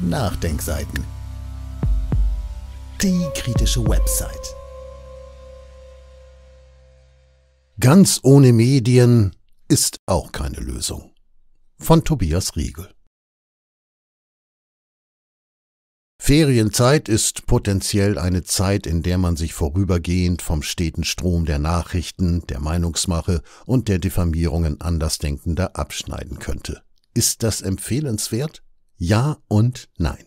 Nachdenkseiten. Die kritische Website. Ganz ohne Medien ist auch keine Lösung. Von Tobias Riegel. Ferienzeit ist potenziell eine Zeit, in der man sich vorübergehend vom steten Strom der Nachrichten, der Meinungsmache und der Diffamierungen Andersdenkender abschneiden könnte. Ist das empfehlenswert? Ja und Nein.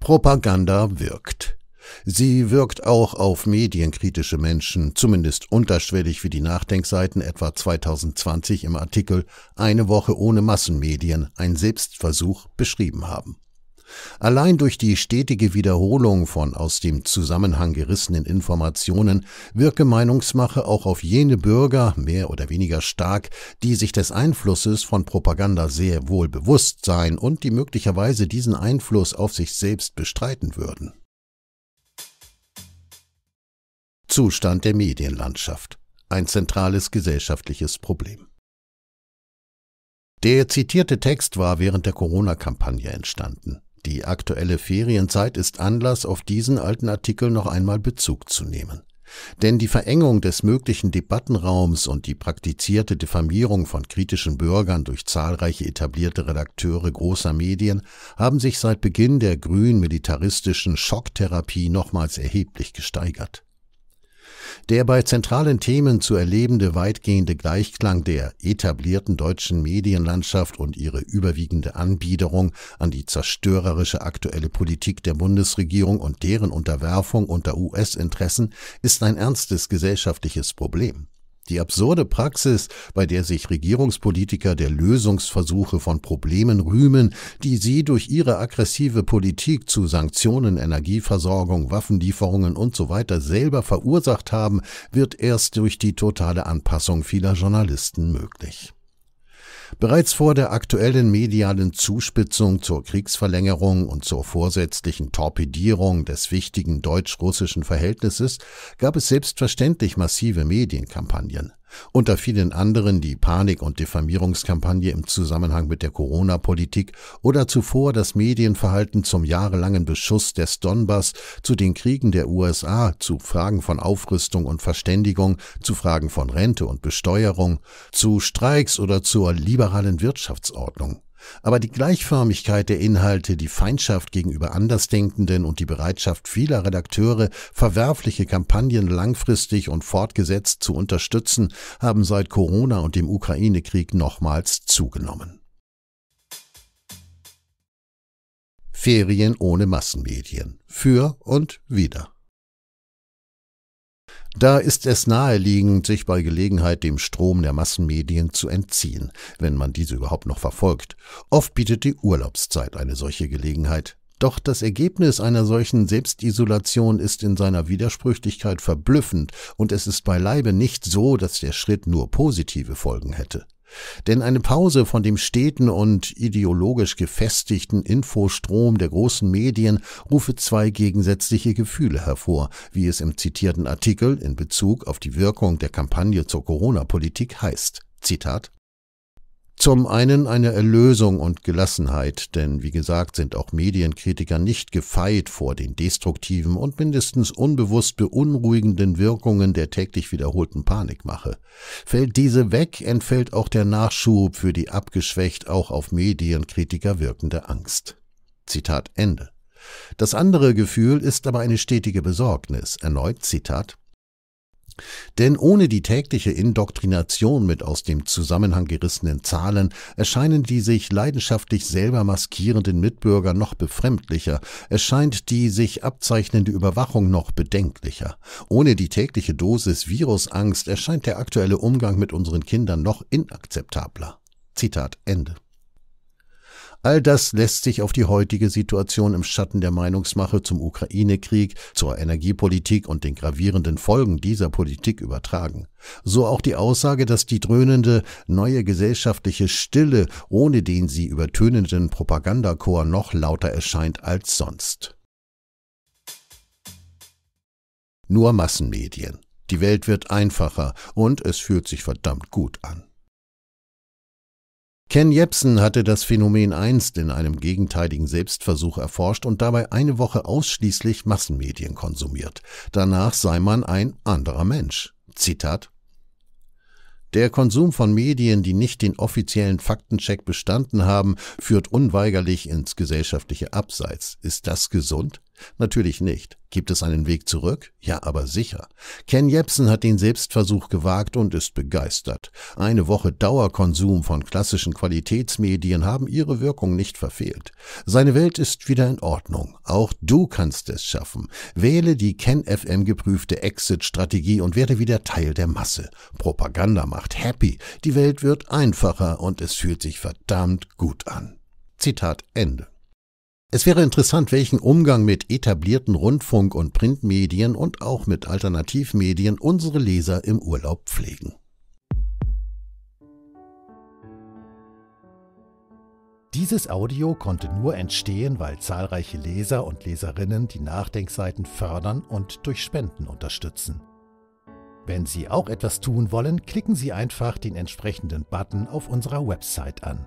Propaganda wirkt. Sie wirkt auch auf medienkritische Menschen, zumindest unterschwellig wie die Nachdenkseiten etwa 2020 im Artikel Eine Woche ohne Massenmedien, ein Selbstversuch beschrieben haben. Allein durch die stetige Wiederholung von aus dem Zusammenhang gerissenen Informationen wirke Meinungsmache auch auf jene Bürger mehr oder weniger stark, die sich des Einflusses von Propaganda sehr wohl bewusst seien und die möglicherweise diesen Einfluss auf sich selbst bestreiten würden. Zustand der Medienlandschaft. Ein zentrales gesellschaftliches Problem. Der zitierte Text war während der Corona-Kampagne entstanden. Die aktuelle Ferienzeit ist Anlass, auf diesen alten Artikel noch einmal Bezug zu nehmen. Denn die Verengung des möglichen Debattenraums und die praktizierte Diffamierung von kritischen Bürgern durch zahlreiche etablierte Redakteure großer Medien haben sich seit Beginn der grün-militaristischen Schocktherapie nochmals erheblich gesteigert. Der bei zentralen Themen zu erlebende weitgehende Gleichklang der etablierten deutschen Medienlandschaft und ihre überwiegende Anbiederung an die zerstörerische aktuelle Politik der Bundesregierung und deren Unterwerfung unter US-Interessen ist ein ernstes gesellschaftliches Problem. Die absurde Praxis, bei der sich Regierungspolitiker der Lösungsversuche von Problemen rühmen, die sie durch ihre aggressive Politik zu Sanktionen, Energieversorgung, Waffenlieferungen usw. So selber verursacht haben, wird erst durch die totale Anpassung vieler Journalisten möglich. Bereits vor der aktuellen medialen Zuspitzung zur Kriegsverlängerung und zur vorsätzlichen Torpedierung des wichtigen deutsch-russischen Verhältnisses gab es selbstverständlich massive Medienkampagnen. Unter vielen anderen die Panik- und Diffamierungskampagne im Zusammenhang mit der Corona-Politik oder zuvor das Medienverhalten zum jahrelangen Beschuss des Donbass, zu den Kriegen der USA, zu Fragen von Aufrüstung und Verständigung, zu Fragen von Rente und Besteuerung, zu Streiks oder zur liberalen Wirtschaftsordnung. Aber die Gleichförmigkeit der Inhalte, die Feindschaft gegenüber Andersdenkenden und die Bereitschaft vieler Redakteure, verwerfliche Kampagnen langfristig und fortgesetzt zu unterstützen, haben seit Corona und dem Ukraine-Krieg nochmals zugenommen. Ferien ohne Massenmedien. Für und wieder. Da ist es naheliegend, sich bei Gelegenheit dem Strom der Massenmedien zu entziehen, wenn man diese überhaupt noch verfolgt. Oft bietet die Urlaubszeit eine solche Gelegenheit. Doch das Ergebnis einer solchen Selbstisolation ist in seiner Widersprüchlichkeit verblüffend, und es ist beileibe nicht so, dass der Schritt nur positive Folgen hätte. Denn eine Pause von dem steten und ideologisch gefestigten Infostrom der großen Medien rufe zwei gegensätzliche Gefühle hervor, wie es im zitierten Artikel in Bezug auf die Wirkung der Kampagne zur Corona-Politik heißt. Zitat zum einen eine Erlösung und Gelassenheit, denn wie gesagt sind auch Medienkritiker nicht gefeit vor den destruktiven und mindestens unbewusst beunruhigenden Wirkungen der täglich wiederholten Panikmache. Fällt diese weg, entfällt auch der Nachschub für die abgeschwächt auch auf Medienkritiker wirkende Angst. Zitat Ende. Das andere Gefühl ist aber eine stetige Besorgnis. Erneut Zitat denn ohne die tägliche Indoktrination mit aus dem Zusammenhang gerissenen Zahlen erscheinen die sich leidenschaftlich selber maskierenden Mitbürger noch befremdlicher, erscheint die sich abzeichnende Überwachung noch bedenklicher. Ohne die tägliche Dosis Virusangst erscheint der aktuelle Umgang mit unseren Kindern noch inakzeptabler. Zitat Ende. All das lässt sich auf die heutige Situation im Schatten der Meinungsmache zum Ukraine-Krieg, zur Energiepolitik und den gravierenden Folgen dieser Politik übertragen. So auch die Aussage, dass die dröhnende neue gesellschaftliche Stille ohne den sie übertönenden Propagandachor noch lauter erscheint als sonst. Nur Massenmedien. Die Welt wird einfacher und es fühlt sich verdammt gut an. Ken Jepsen hatte das Phänomen einst in einem gegenteiligen Selbstversuch erforscht und dabei eine Woche ausschließlich Massenmedien konsumiert. Danach sei man ein anderer Mensch. Zitat der Konsum von Medien, die nicht den offiziellen Faktencheck bestanden haben, führt unweigerlich ins gesellschaftliche Abseits. Ist das gesund? Natürlich nicht. Gibt es einen Weg zurück? Ja, aber sicher. Ken Jebsen hat den Selbstversuch gewagt und ist begeistert. Eine Woche Dauerkonsum von klassischen Qualitätsmedien haben ihre Wirkung nicht verfehlt. Seine Welt ist wieder in Ordnung. Auch du kannst es schaffen. Wähle die Ken FM geprüfte Exit-Strategie und werde wieder Teil der Masse. Propaganda macht happy. Die Welt wird einfacher und es fühlt sich verdammt gut an. Zitat Ende. Es wäre interessant, welchen Umgang mit etablierten Rundfunk- und Printmedien und auch mit Alternativmedien unsere Leser im Urlaub pflegen. Dieses Audio konnte nur entstehen, weil zahlreiche Leser und Leserinnen die Nachdenkseiten fördern und durch Spenden unterstützen. Wenn Sie auch etwas tun wollen, klicken Sie einfach den entsprechenden Button auf unserer Website an.